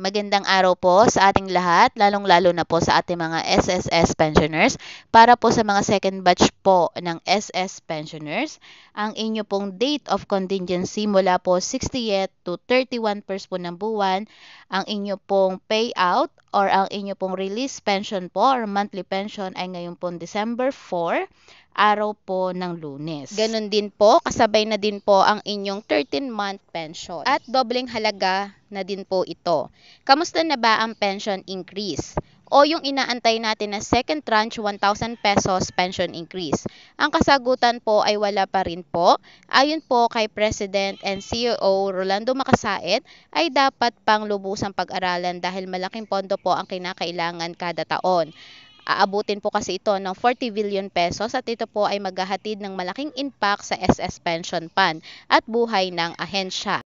Magandang araw po sa ating lahat, lalong-lalo na po sa ating mga SSS pensioners. Para po sa mga second batch po ng SS pensioners, ang inyo pong date of contingency mula po 60th to 31st po ng buwan, ang inyo pong payout or ang inyo pong release pension po or monthly pension ay ngayon pong December 4 araw po ng lunes. Ganon din po, kasabay na din po ang inyong 13-month pension. At dobleng halaga na din po ito. Kamusta na ba ang pension increase? o yung inaantay natin na second tranche 1,000 pesos pension increase. Ang kasagutan po ay wala pa rin po. Ayon po kay President and CEO Rolando Makasait, ay dapat pang lubusang pag-aralan dahil malaking pondo po ang kinakailangan kada taon. Aabutin po kasi ito ng 40 billion pesos at ito po ay maghahatid ng malaking impact sa SS Pension Fund at buhay ng ahensya.